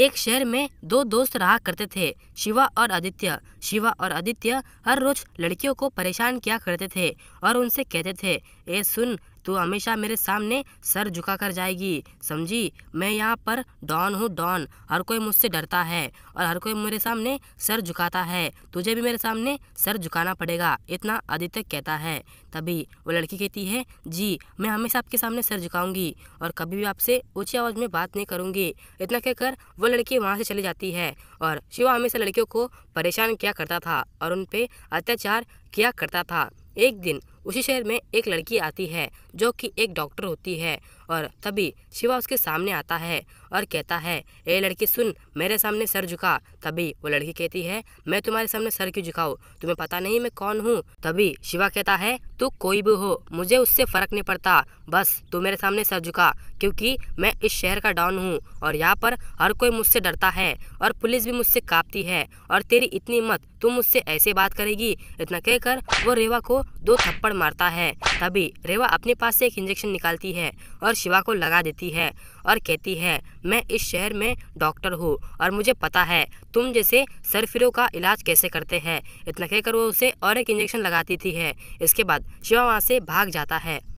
एक शहर में दो दोस्त रहा करते थे शिवा और आदित्य शिवा और आदित्य हर रोज लड़कियों को परेशान किया करते थे और उनसे कहते थे ए सुन तो हमेशा मेरे सामने सर झुका कर जाएगी समझी मैं यहाँ पर डॉन हूँ डॉन हर कोई मुझसे डरता है और हर कोई मेरे सामने सर झुकाता है तुझे भी मेरे सामने सर झुकाना पड़ेगा इतना आदित्य कहता है तभी वो लड़की कहती है जी मैं हमेशा आपके सामने सर झुकाऊंगी और कभी भी आपसे ऊँची आवाज़ में बात नहीं करूँगी इतना कहकर वो लड़की वहाँ से चली जाती है और शिवा हमेशा लड़कियों को परेशान किया करता था और उन पर अत्याचार किया करता था एक दिन उसी शहर में एक लड़की आती है जो कि एक डॉक्टर होती है और तभी शिवा उसके सामने आता है और कहता है ए लड़की सुन मेरे सामने सर झुका तभी वो लड़की कहती है मैं तुम्हारे सामने सर क्यों झुकाऊ तुम्हें पता नहीं मैं कौन हूँ तभी शिवा कहता है तू कोई भी हो मुझे उससे फर्क नहीं पड़ता बस तू मेरे सामने सर झुका क्योंकि मैं इस शहर का डॉन हूँ और यहाँ पर हर कोई मुझसे डरता है और पुलिस भी मुझसे कांपती है और तेरी इतनी मत तुम मुझसे ऐसे बात करेगी इतना कहकर वो रेवा को दो थप्पड़ थप्पड़ मारता है तभी रेवा अपने पास से एक इंजेक्शन निकालती है और शिवा को लगा देती है और कहती है मैं इस शहर में डॉक्टर हूँ और मुझे पता है तुम जैसे सरफिरों का इलाज कैसे करते हैं इतना कहकर वो उसे और एक इंजेक्शन लगाती थी है इसके बाद शिवा वहाँ से भाग जाता है